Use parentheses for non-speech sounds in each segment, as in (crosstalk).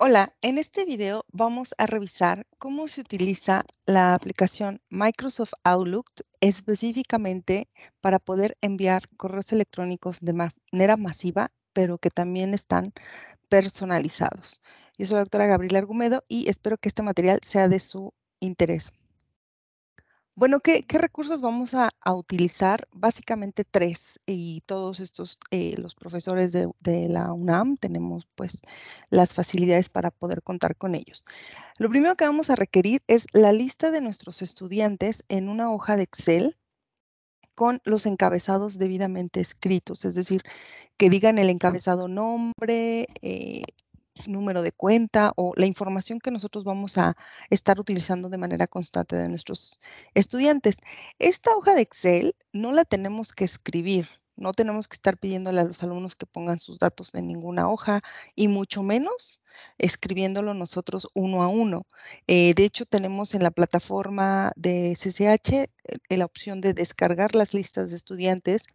Hola, en este video vamos a revisar cómo se utiliza la aplicación Microsoft Outlook específicamente para poder enviar correos electrónicos de manera masiva, pero que también están personalizados. Yo soy la doctora Gabriela Argumedo y espero que este material sea de su interés. Bueno, ¿qué, recursos vamos a, utilizar? Básicamente tres, y todos estos, eh, los profesores de, la UNAM, tenemos pues las facilidades para poder contar con ellos. Lo primero que vamos a requerir es la lista de nuestros estudiantes en una hoja de Excel con los encabezados debidamente escritos, es decir, que digan el encabezado nombre, eh, número de cuenta o la información que nosotros vamos a estar utilizando de manera constante de nuestros estudiantes. Esta hoja de Excel no la tenemos que escribir, no tenemos que estar pidiéndole a los alumnos que pongan sus datos en ninguna hoja y mucho menos escribiéndolo nosotros uno a uno. Eh, de hecho, tenemos en la plataforma de CCH eh, la opción de descargar las listas de estudiantes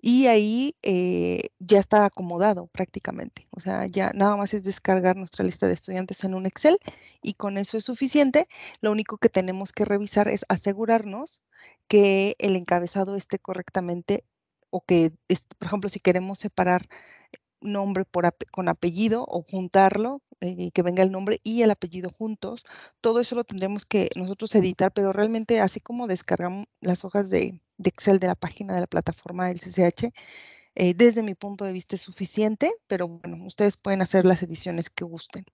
y ahí eh, ya está acomodado prácticamente. O sea, ya nada más es descargar nuestra lista de estudiantes en un Excel y con eso es suficiente. Lo único que tenemos que revisar es asegurarnos que el encabezado esté correctamente o que, por ejemplo, si queremos separar nombre por con apellido o juntarlo, eh, que venga el nombre y el apellido juntos. Todo eso lo tendremos que nosotros editar, pero realmente así como descargamos las hojas de, de Excel de la página de la plataforma del CCH, eh, desde mi punto de vista es suficiente, pero bueno, ustedes pueden hacer las ediciones que gusten.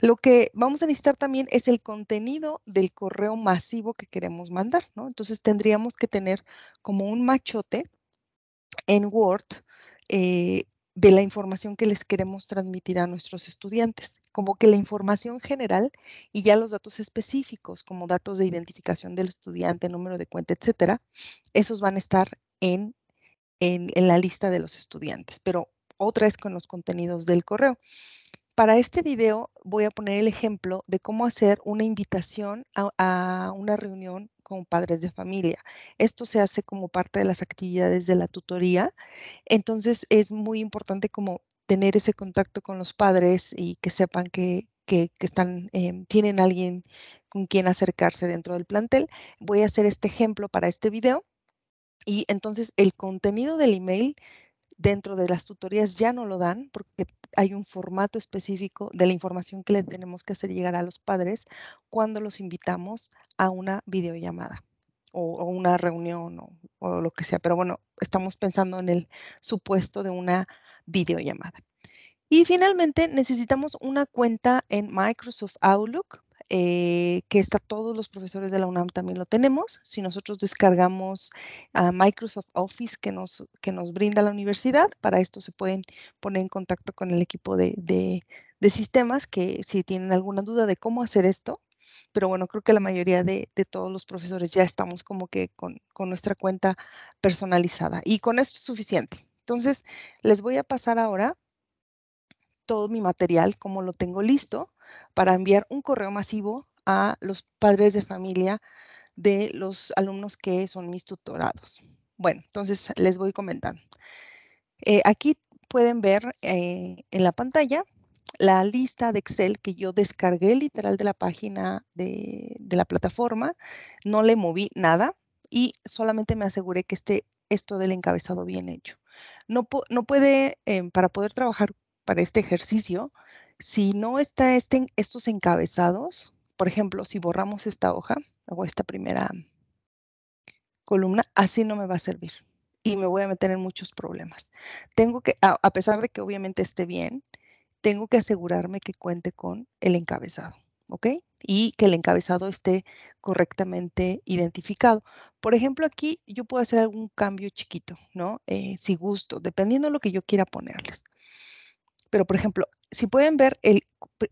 Lo que vamos a necesitar también es el contenido del correo masivo que queremos mandar, ¿no? Entonces tendríamos que tener como un machote en Word eh, de la información que les queremos transmitir a nuestros estudiantes como que la información general y ya los datos específicos, como datos de identificación del estudiante, número de cuenta, etcétera, esos van a estar en, en, la lista de los estudiantes, pero otra es con los contenidos del correo. Para este video voy a poner el ejemplo de cómo hacer una invitación a, a, una reunión con padres de familia. Esto se hace como parte de las actividades de la tutoría. Entonces es muy importante como tener ese contacto con los padres y que sepan que, están, em, tienen alguien con quien acercarse dentro del plantel. Voy a hacer este ejemplo para este video y entonces el contenido del email dentro de las tutorías ya no lo dan porque hay un formato específico de la información que le tenemos que hacer llegar a los padres cuando los invitamos a una videollamada o, una reunión o, lo que sea. Pero bueno, estamos pensando en el supuesto de una videollamada. Y finalmente necesitamos una cuenta en Microsoft Outlook, eh, que está todos los profesores de la UNAM también lo tenemos. Si nosotros descargamos a Microsoft Office que nos, que nos brinda la universidad, para esto se pueden poner en contacto con el equipo de sistemas que si tienen alguna duda de cómo hacer esto, pero bueno, creo que la mayoría de, todos los profesores ya estamos como que con, nuestra cuenta personalizada y con esto es suficiente. Entonces, les voy a pasar ahora todo mi material como lo tengo listo para enviar un correo masivo a los padres de familia de los alumnos que son mis tutorados. Bueno, entonces les voy comentando. Eh, aquí pueden ver eh, en la pantalla la lista de Excel que yo descargué literal de la página de, la plataforma, no le moví nada y solamente me aseguré que esté esto del encabezado bien hecho. No, no puede, em, para poder trabajar para este ejercicio, si no está este, estos encabezados, por ejemplo, si borramos esta hoja o esta primera columna, así no me va a servir y me voy a meter en muchos problemas. Tengo que, a pesar de que obviamente esté bien, tengo que asegurarme que cuente con el encabezado, ¿ok? Y que el encabezado esté correctamente identificado. Por ejemplo, aquí yo puedo hacer algún cambio chiquito, ¿no? Eh, si gusto, dependiendo de lo que yo quiera ponerles. Pero, por ejemplo, si pueden ver, el,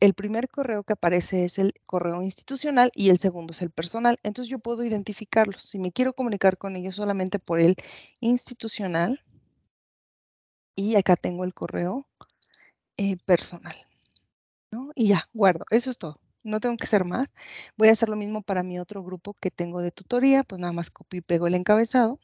el, primer correo que aparece es el correo institucional y el segundo es el personal. Entonces yo puedo identificarlos. Si me quiero comunicar con ellos solamente por el institucional, y acá tengo el correo eh, personal. Y ya, guardo. Eso es todo. No tengo que hacer más. Voy a hacer lo mismo para mi otro grupo que tengo de tutoría. Pues nada más copio y pego el encabezado.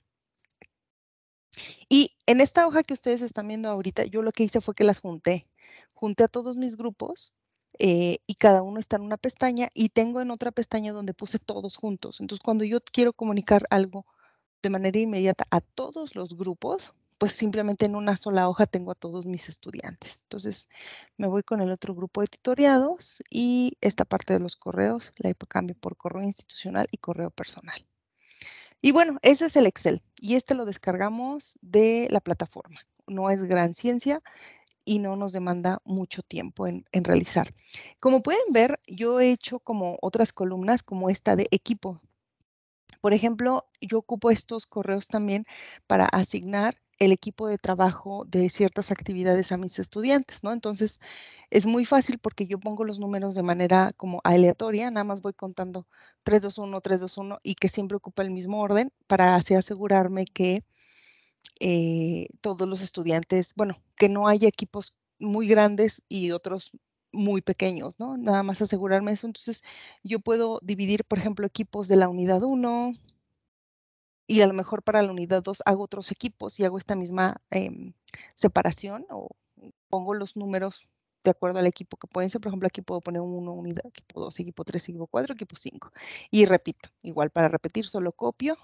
Y en esta hoja que ustedes están viendo ahorita, yo lo que hice fue que las junté. Junté a todos mis grupos eh, y cada uno está en una pestaña y tengo en otra pestaña donde puse todos juntos. Entonces, cuando yo quiero comunicar algo de manera inmediata a todos los grupos, pues simplemente en una sola hoja tengo a todos mis estudiantes. Entonces me voy con el otro grupo de tutoriados y esta parte de los correos la cambio por correo institucional y correo personal. Y bueno, ese es el Excel y este lo descargamos de la plataforma. No es gran ciencia y no nos demanda mucho tiempo en, en realizar. Como pueden ver, yo he hecho como otras columnas, como esta de equipo. Por ejemplo, yo ocupo estos correos también para asignar el equipo de trabajo de ciertas actividades a mis estudiantes, ¿no? Entonces, es muy fácil porque yo pongo los números de manera como aleatoria, nada más voy contando 3, 2, 1, 3, 2, 1 y que siempre ocupa el mismo orden para asegurarme que eh, todos los estudiantes, bueno, que no haya equipos muy grandes y otros muy pequeños, ¿no? Nada más asegurarme eso. Entonces, yo puedo dividir, por ejemplo, equipos de la unidad 1, y a lo mejor para la unidad 2 hago otros equipos y hago esta misma em, separación o pongo los números de acuerdo al equipo que pueden ser. Por ejemplo, aquí puedo poner 1, unidad, equipo 2, equipo 3, equipo 4, equipo 5. Y repito, igual para repetir, solo copio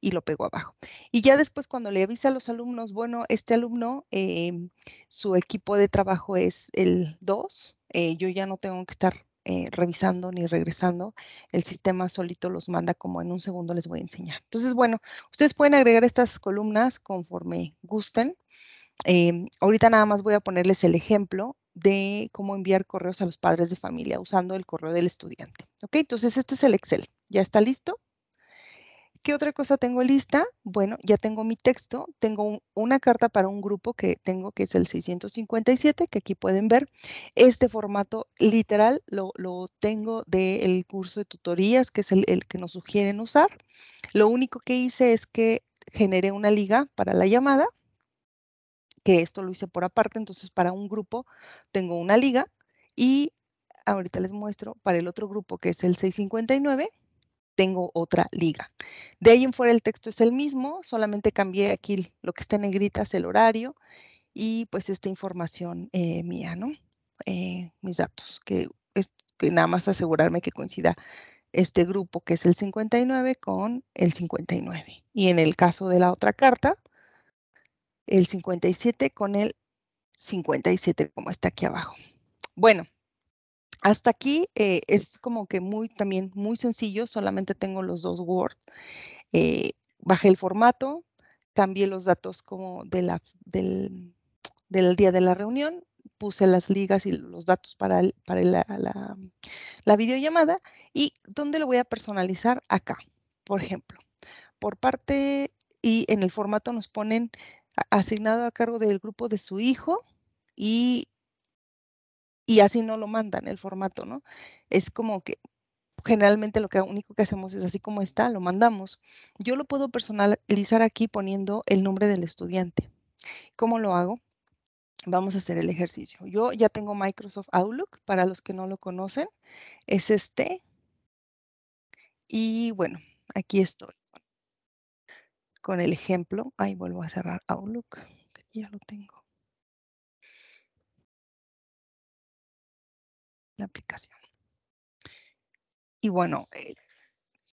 y lo pego abajo. Y ya después cuando le avisa a los alumnos, bueno, este alumno, em, su equipo de trabajo es el 2, eh, yo ya no tengo que estar eh, revisando ni regresando, el sistema solito los manda como en un segundo les voy a enseñar. Entonces, bueno, ustedes pueden agregar estas columnas conforme gusten. Em, ahorita nada más voy a ponerles el ejemplo de cómo enviar correos a los padres de familia usando el correo del estudiante. ¿Ok? Entonces, este es el Excel. ¿Ya está listo? ¿Qué otra cosa tengo lista? Bueno, ya tengo mi texto, tengo una carta para un grupo que tengo que es el 657, que aquí pueden ver. Este formato literal lo, tengo del curso de tutorías, que es el, el que nos sugieren usar. Lo único que hice es que generé una liga para la llamada, que esto lo hice por aparte, entonces para un grupo tengo una liga y ahorita les muestro para el otro grupo que es el 659 tengo otra liga. De ahí en fuera el texto es el mismo, solamente cambié aquí lo que está en negritas el horario y pues esta información eh, mía, ¿no? Eh, mis datos, que, es, que nada más asegurarme que coincida este grupo que es el 59 con el 59. Y en el caso de la otra carta, el 57 con el 57 como está aquí abajo. Bueno, hasta aquí eh, es como que muy también muy sencillo, solamente tengo los dos Word. Eh, bajé el formato, cambié los datos como la, del, día de la reunión, puse las ligas y los datos para, para la, la, la videollamada y dónde lo voy a personalizar acá, por ejemplo. Por parte y en el formato nos ponen asignado a cargo del grupo de su hijo y y así no lo mandan el formato, ¿no? Es como que generalmente lo que único que hacemos es así como está, lo mandamos. Yo lo puedo personalizar aquí poniendo el nombre del estudiante. ¿Cómo lo hago? Vamos a hacer el ejercicio. Yo ya tengo Microsoft Outlook, para los que no lo conocen, es este. Y bueno, aquí estoy con el ejemplo. Ahí vuelvo a cerrar Outlook, ya lo tengo. la aplicación. Y bueno, eh,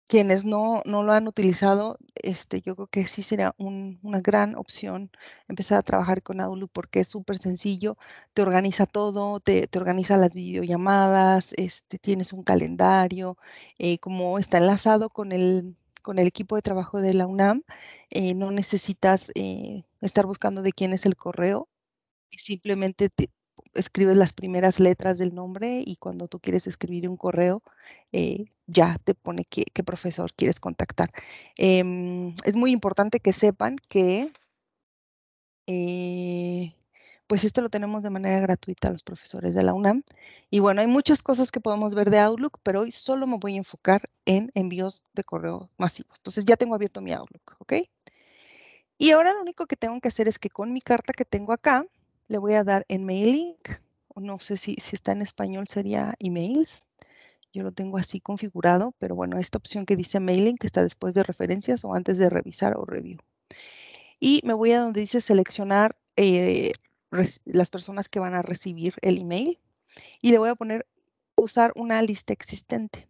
quienes no, lo han utilizado, este, yo creo que sí será una gran opción empezar a trabajar con Aulu porque es súper sencillo, te organiza todo, te, organiza las videollamadas, este, tienes un calendario, eh, como está enlazado con el, con el equipo de trabajo de la UNAM, eh, no necesitas estar buscando de quién es el correo, simplemente te, escribes las primeras letras del nombre y cuando tú quieres escribir un correo, eh, ya te pone qué, profesor quieres contactar. Em, es muy importante que sepan que, eh, pues esto lo tenemos de manera gratuita los profesores de la UNAM. Y bueno, hay muchas cosas que podemos ver de Outlook, pero hoy solo me voy a enfocar en envíos de correo masivos. Entonces ya tengo abierto mi Outlook, ¿ok? Y ahora lo único que tengo que hacer es que con mi carta que tengo acá, le voy a dar en mailing, no sé si, está en español sería emails, yo lo tengo así configurado, pero bueno, esta opción que dice mailing, que está después de referencias o antes de revisar o review. Y me voy a donde dice seleccionar eh, las personas que van a recibir el email y le voy a poner usar una lista existente.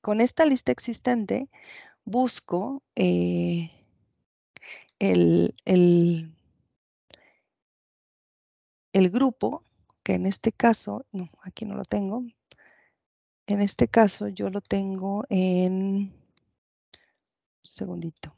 Con esta lista existente busco eh, el el grupo, que en este caso, no, aquí no lo tengo. En este caso yo lo tengo en, segundito.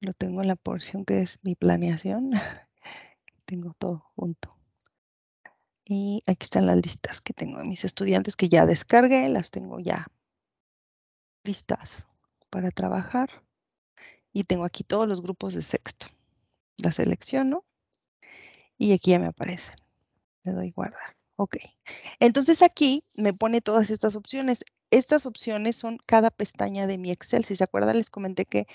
Lo tengo en la porción que es mi planeación. (laughs) tengo todo junto. Y aquí están las listas que tengo de mis estudiantes que ya descargué, las tengo ya listas para trabajar y tengo aquí todos los grupos de sexto. la selecciono y aquí ya me aparecen. Le doy guardar. Ok. Entonces aquí me pone todas estas opciones. Estas opciones son cada pestaña de mi Excel. Si se acuerdan, les comenté que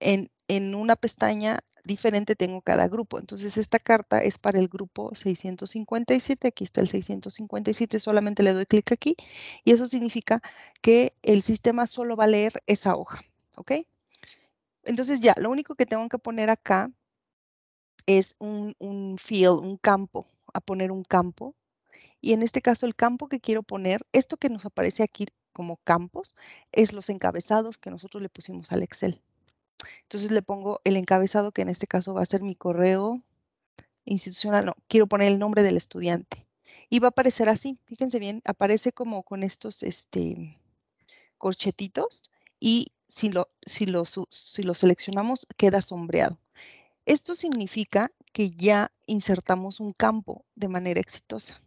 en en una pestaña diferente tengo cada grupo. Entonces, esta carta es para el grupo 657. Aquí está el 657, solamente le doy clic aquí y eso significa que el sistema solo va a leer esa hoja, ¿ok? Entonces ya, lo único que tengo que poner acá es un field, un campo, a poner un campo. Y en este caso, el campo que quiero poner, esto que nos aparece aquí como campos, es los encabezados que nosotros le pusimos al Excel. Entonces le pongo el encabezado, que en este caso va a ser mi correo institucional, no, quiero poner el nombre del estudiante. Y va a aparecer así, fíjense bien, aparece como con estos este, corchetitos y si lo, si, lo, si lo seleccionamos queda sombreado. Esto significa que ya insertamos un campo de manera exitosa.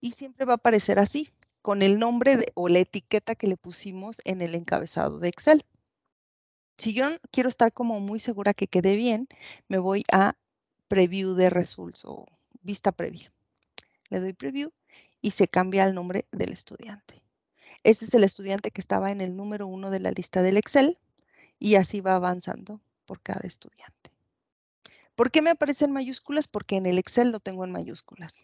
Y siempre va a aparecer así, con el nombre o la etiqueta que le pusimos en el encabezado de Excel si yo quiero estar como muy segura que quede bien, me voy a preview de results o vista previa. Le doy preview y se cambia el nombre del estudiante. Este es el estudiante que estaba en el número uno de la lista del Excel y así va avanzando por cada estudiante. ¿Por qué me aparecen mayúsculas? Porque en el Excel lo tengo en mayúsculas.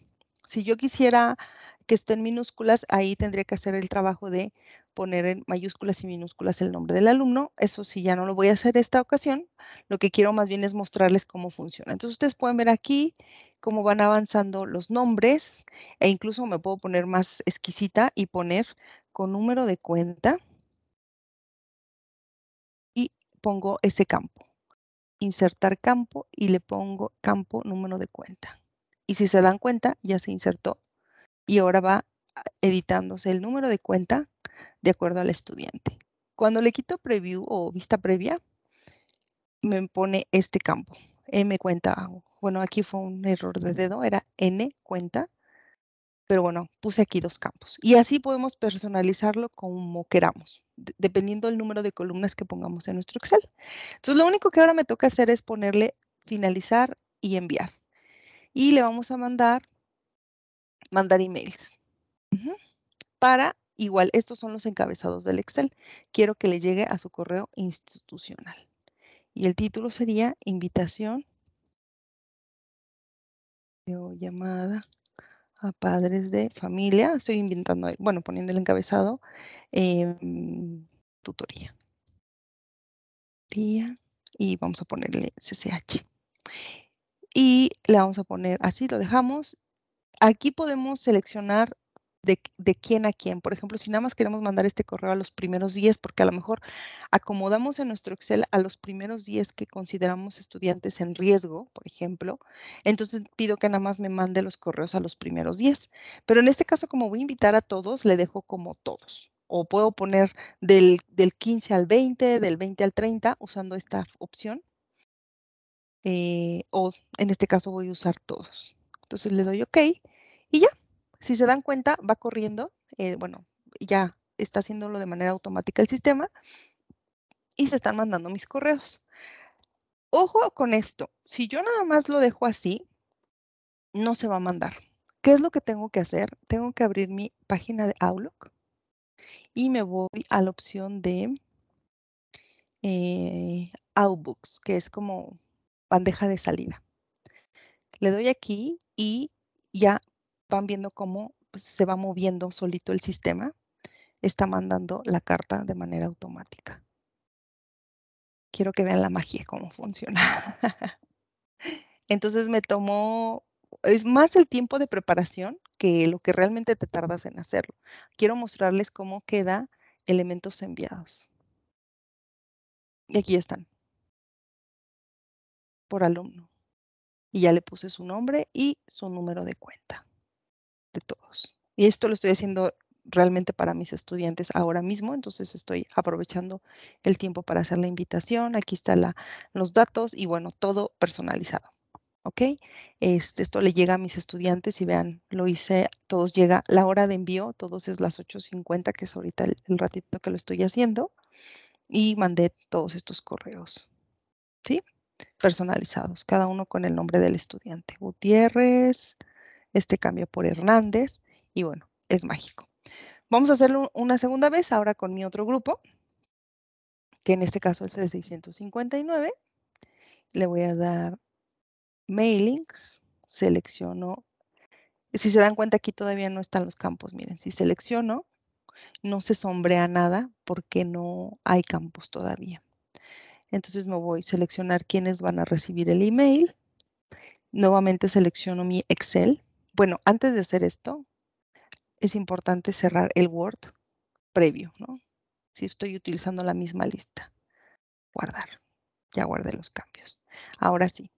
Si yo quisiera que esté en minúsculas, ahí tendría que hacer el trabajo de poner en mayúsculas y minúsculas el nombre del alumno. Eso sí, ya no lo voy a hacer esta ocasión. Lo que quiero más bien es mostrarles cómo funciona. Entonces, ustedes pueden ver aquí cómo van avanzando los nombres e incluso me puedo poner más exquisita y poner con número de cuenta y pongo ese campo. Insertar campo y le pongo campo número de cuenta. Y si se dan cuenta, ya se insertó y ahora va ah, editándose el número de cuenta de acuerdo al estudiante. Cuando le quito preview o vista previa, me pone este campo, eh, M cuenta. Bueno, aquí fue un error de dedo, era N cuenta, pero bueno, puse aquí dos campos. Y así podemos personalizarlo como queramos, dependiendo del número de columnas que pongamos en nuestro Excel. Entonces, lo único que ahora me toca hacer es ponerle finalizar y enviar. Y le vamos a mandar, mandar emails para Igual, estos son los encabezados del Excel. Quiero que le llegue a su correo institucional. Y el título sería invitación o llamada a padres de familia. Estoy inventando, bueno, poniendo el encabezado, em, tutoría. Y vamos a ponerle CCH. Y le vamos a poner así, lo dejamos. Aquí podemos seleccionar de, quién a quién. Por ejemplo, si nada más queremos mandar este correo a los primeros 10, porque a lo mejor acomodamos en nuestro Excel a los primeros 10 que consideramos estudiantes en riesgo, por ejemplo, entonces pido que nada más me mande los correos a los primeros 10. Pero en este caso, como voy a invitar a todos, le dejo como todos. O puedo poner del, 15 al 20, del 20 al 30, usando esta opción. Eh, o en este caso voy a usar todos. Entonces le doy OK y ya, si se dan cuenta, va corriendo, eh, bueno, ya está haciéndolo de manera automática el sistema y se están mandando mis correos. Ojo con esto, si yo nada más lo dejo así, no se va a mandar. ¿Qué es lo que tengo que hacer? Tengo que abrir mi página de Outlook y me voy a la opción de eh, Outbooks, que es como bandeja de salida. Le doy aquí y ya van viendo cómo pues, se va moviendo solito el sistema, está mandando la carta de manera automática. Quiero que vean la magia, cómo funciona. (laughs) Entonces me tomó, es más el tiempo de preparación que lo que realmente te tardas en hacerlo. Quiero mostrarles cómo queda elementos enviados. Y aquí están, por alumno. Y ya le puse su nombre y su número de cuenta de todos. Y esto lo estoy haciendo realmente para mis estudiantes ahora mismo, entonces estoy aprovechando el tiempo para hacer la invitación. Aquí están los datos y bueno, todo personalizado. ¿Ok? Este, esto le llega a mis estudiantes y vean, lo hice, todos llega, la hora de envío, todos es las 8.50, que es ahorita el, el ratito que lo estoy haciendo, y mandé todos estos correos. ¿Sí? Personalizados, cada uno con el nombre del estudiante. Gutiérrez, este cambio por Hernández y bueno, es mágico. Vamos a hacerlo una segunda vez ahora con mi otro grupo, que en este caso es el 659. Le voy a dar mailings, selecciono. Si se dan cuenta aquí todavía no están los campos, miren, si selecciono, no se sombrea nada porque no hay campos todavía. Entonces me voy a seleccionar quiénes van a recibir el email. Nuevamente selecciono mi Excel bueno, antes de hacer esto, es importante cerrar el Word previo, ¿no? Si estoy utilizando la misma lista, guardar. Ya guardé los cambios. Ahora sí,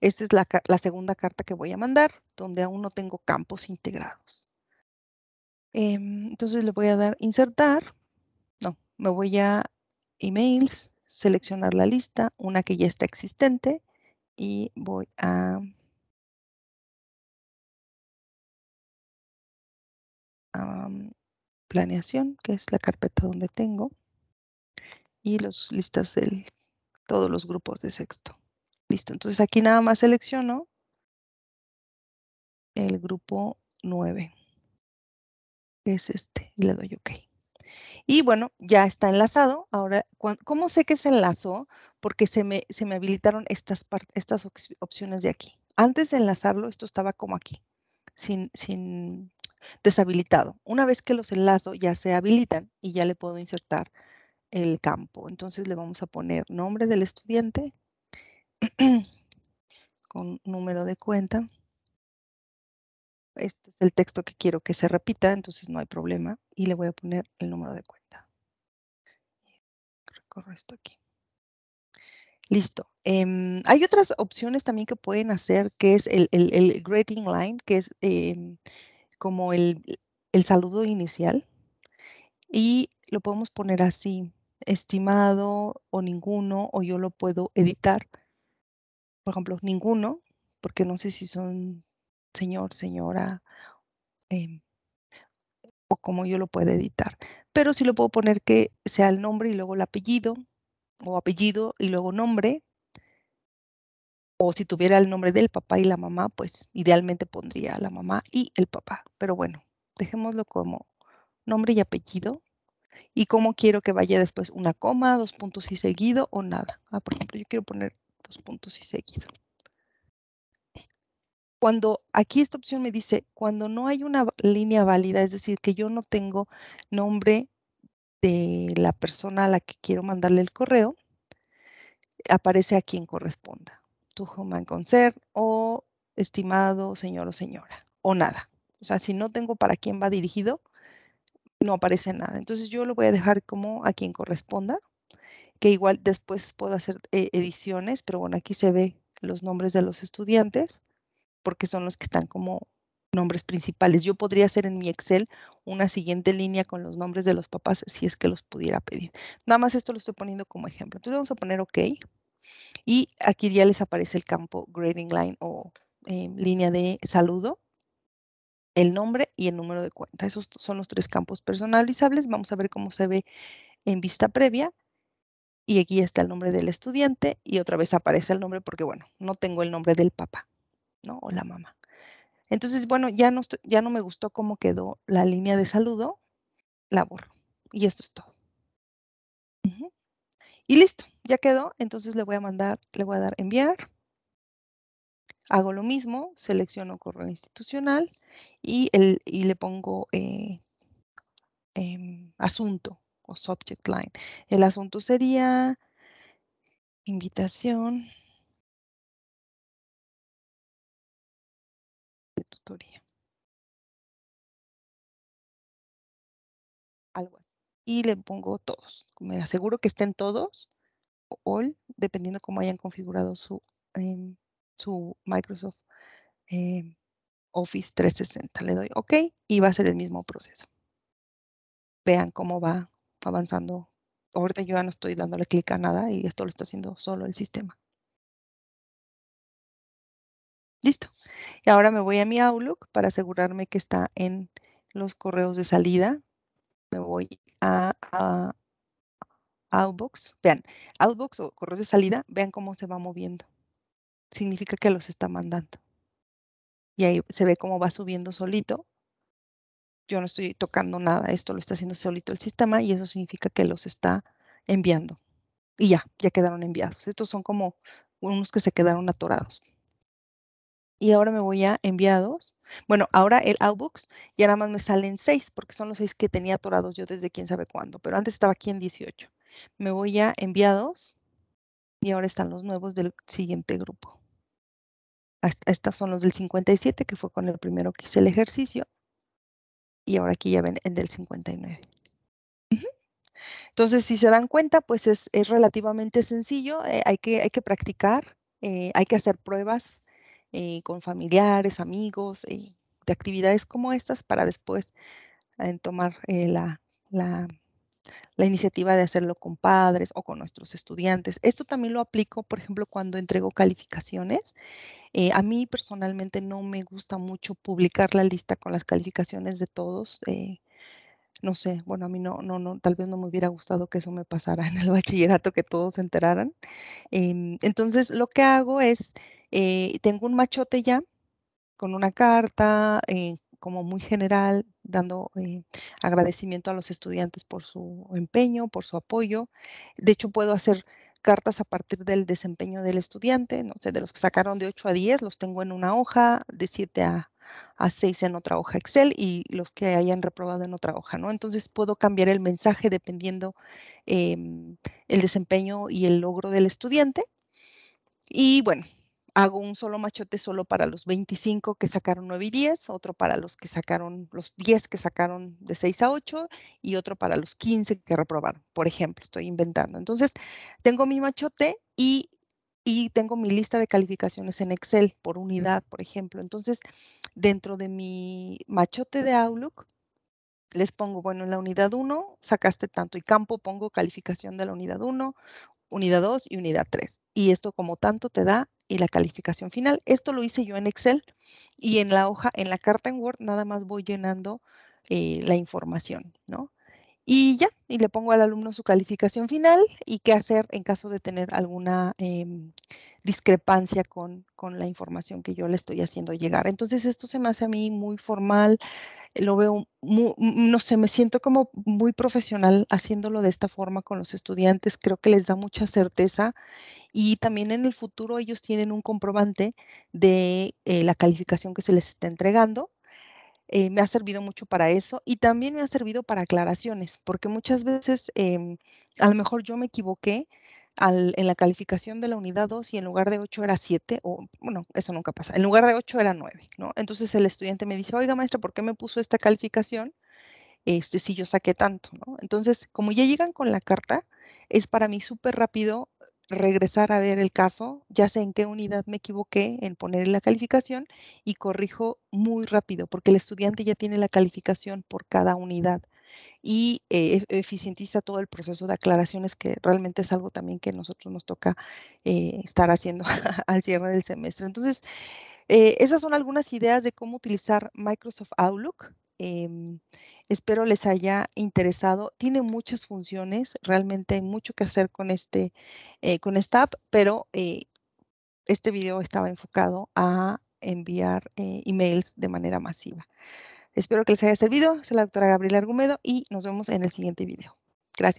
esta es la, segunda carta que voy a mandar, donde aún no tengo campos integrados. Em, entonces le voy a dar insertar. No, me voy a emails, seleccionar la lista, una que ya está existente, y voy a Mm, planeación, que es la carpeta donde tengo, y los listas de todos los grupos de sexto. Listo, entonces aquí nada más selecciono el grupo 9, que es este, y le doy OK. Y bueno, ya está enlazado. Ahora, ¿cómo sé que se enlazó? Porque se me, se me habilitaron estas, estas opciones de aquí. Antes de enlazarlo, esto estaba como aquí, sin, sin deshabilitado. Una vez que los enlazo, ya se habilitan y ya le puedo insertar el campo. Entonces le vamos a poner nombre del estudiante (clears throat) con número de cuenta. Este es el texto que quiero que se repita, entonces no hay problema. Y le voy a poner el número de cuenta. Recorro esto aquí. Listo. Em, hay otras opciones también que pueden hacer, que es el, el, grading line, que es em, como el, el saludo inicial y lo podemos poner así, estimado o ninguno, o yo lo puedo editar. Por ejemplo, ninguno, porque no sé si son señor, señora, em, o como yo lo puedo editar. Pero sí lo puedo poner que sea el nombre y luego el apellido, o apellido y luego nombre, o si tuviera el nombre del papá y la mamá, pues idealmente pondría la mamá y el papá. Pero bueno, dejémoslo como nombre y apellido. Y cómo quiero que vaya después una coma, dos puntos y seguido o nada. Ah, por ejemplo, yo quiero poner dos puntos y seguido. Cuando aquí esta opción me dice, cuando no hay una línea válida, es decir, que yo no tengo nombre de la persona a la que quiero mandarle el correo, aparece a quien corresponda tu human concern o estimado señor o señora o nada. O sea, si no tengo para quién va dirigido, no aparece nada. Entonces yo lo voy a dejar como a quien corresponda, que igual después puedo hacer eh, ediciones, pero bueno, aquí se ve los nombres de los estudiantes porque son los que están como nombres principales. Yo podría hacer en mi Excel una siguiente línea con los nombres de los papás si es que los pudiera pedir. Nada más esto lo estoy poniendo como ejemplo. Entonces vamos a poner OK. Y aquí ya les aparece el campo Grading Line o em, línea de saludo, el nombre y el número de cuenta. Esos son los tres campos personalizables. Vamos a ver cómo se ve en vista previa. Y aquí está el nombre del estudiante y otra vez aparece el nombre porque, bueno, no tengo el nombre del papá, ¿no? O la mamá. Entonces, bueno, ya no, ya no me gustó cómo quedó la línea de saludo, la borro. Y esto es todo. Y listo ya quedó, entonces le voy a mandar, le voy a dar enviar. Hago lo mismo, selecciono correo institucional y, le pongo eh, em, asunto o subject line. El asunto sería invitación de tutoría. Algo Y le pongo todos. Me aseguro que estén todos all, dependiendo cómo hayan configurado su, em, Microsoft em, Office 360. Le doy OK y va a ser el mismo proceso. Vean cómo va avanzando. Ahorita yo ya no estoy dándole clic a nada y esto lo está haciendo solo el sistema. Listo. Y ahora me voy a mi Outlook para asegurarme que está en los correos de salida. Me voy a Outbox, vean, Outbox o correos de salida, vean cómo se va moviendo. Significa que los está mandando. Y ahí se ve cómo va subiendo solito. Yo no estoy tocando nada, esto lo está haciendo solito el sistema y eso significa que los está enviando. Y ya, ya quedaron enviados. Estos son como unos que se quedaron atorados. Y ahora me voy a enviados. Bueno, ahora el Outbox y nada más me salen seis, porque son los seis que tenía atorados yo desde quién sabe cuándo, pero antes estaba aquí en 18 me voy a enviados y ahora están los nuevos del siguiente grupo. Estos son los del 57, que fue con el primero que hice el ejercicio. Y ahora aquí ya ven el del 59. Entonces, si se dan cuenta, pues es, relativamente sencillo. Eh, hay, que, hay que practicar, eh, hay que hacer pruebas eh, con familiares, amigos, de actividades como estas para después tomar la, la la iniciativa de hacerlo con padres o con nuestros estudiantes. Esto también lo aplico, por ejemplo, cuando entrego calificaciones. Eh, a mí personalmente no me gusta mucho publicar la lista con las calificaciones de todos. Eh, no sé, bueno, a mí no, no, no, tal vez no me hubiera gustado que eso me pasara (laughs) en el bachillerato, que todos se enteraran. Em, entonces, lo que hago es, eh, tengo un machote ya con una carta, como muy general, dando eh, agradecimiento a los estudiantes por su empeño, por su apoyo. De hecho, puedo hacer cartas a partir del desempeño del estudiante, no sé, de los que sacaron de 8 a 10, los tengo en una hoja, de 7 a, a 6 en otra hoja Excel y los que hayan reprobado en otra hoja, ¿no? Entonces puedo cambiar el mensaje dependiendo em, el desempeño y el logro del estudiante. Y bueno, hago un solo machote solo para los 25 que sacaron 9 y 10, otro para los que sacaron, los 10 que sacaron de 6 a 8 y otro para los 15 que reprobaron, por ejemplo, estoy inventando. Entonces, tengo mi machote y, y tengo mi lista de calificaciones en Excel por unidad, por ejemplo. Entonces, dentro de mi machote de Outlook, les pongo, bueno, en la unidad 1 sacaste tanto y campo pongo calificación de la unidad 1, unidad 2 y unidad 3. Y esto como tanto te da y la calificación final. Esto lo hice yo en Excel y en la hoja, en la carta en Word, nada más voy llenando eh, la información, ¿no? Y ya, y le pongo al alumno su calificación final y qué hacer en caso de tener alguna em, discrepancia con, la información que yo le estoy haciendo llegar. Entonces esto se me hace a mí muy formal, lo veo, mm, no sé, me siento como muy profesional haciéndolo de esta forma con los estudiantes, creo que les da mucha certeza y también en el futuro ellos tienen un comprobante de eh, la calificación que se les está entregando eh, me ha servido mucho para eso y también me ha servido para aclaraciones, porque muchas veces em, a lo mejor yo me equivoqué en la calificación de la unidad 2 y en lugar de 8 era 7, o bueno, eso nunca pasa, en lugar de 8 era 9, ¿no? Entonces el estudiante me dice, oiga maestra, ¿por qué me puso esta calificación? Este, si yo saqué tanto, ¿no? Entonces, como ya llegan con la carta, es para mí súper rápido regresar a ver el caso, ya sé en qué unidad me equivoqué en poner la calificación y corrijo muy rápido, porque el estudiante ya tiene la calificación por cada unidad y eh, e, eficientiza todo el proceso de aclaraciones, que realmente es algo también que nosotros nos toca eh, estar haciendo (laughs) al cierre del semestre. Entonces, eh, esas son algunas ideas de cómo utilizar Microsoft Outlook. Em, Espero les haya interesado. Tiene muchas funciones, realmente hay mucho que hacer con, este, eh, con esta app, pero eh, este video estaba enfocado a enviar eh, emails de manera masiva. Espero que les haya servido. Soy la doctora Gabriela Argumedo y nos vemos en el siguiente video. Gracias.